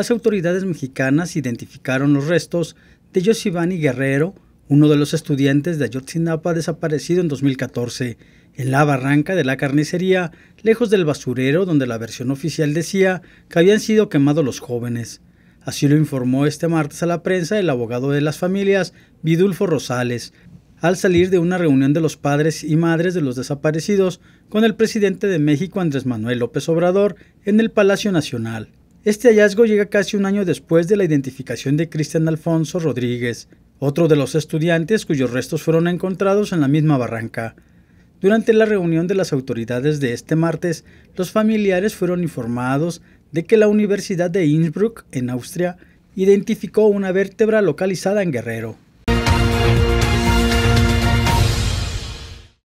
las autoridades mexicanas identificaron los restos de Yosivani Guerrero, uno de los estudiantes de Ayotzinapa desaparecido en 2014, en la barranca de la carnicería, lejos del basurero donde la versión oficial decía que habían sido quemados los jóvenes. Así lo informó este martes a la prensa el abogado de las familias, Vidulfo Rosales, al salir de una reunión de los padres y madres de los desaparecidos con el presidente de México, Andrés Manuel López Obrador, en el Palacio Nacional. Este hallazgo llega casi un año después de la identificación de Cristian Alfonso Rodríguez, otro de los estudiantes cuyos restos fueron encontrados en la misma barranca. Durante la reunión de las autoridades de este martes, los familiares fueron informados de que la Universidad de Innsbruck, en Austria, identificó una vértebra localizada en Guerrero.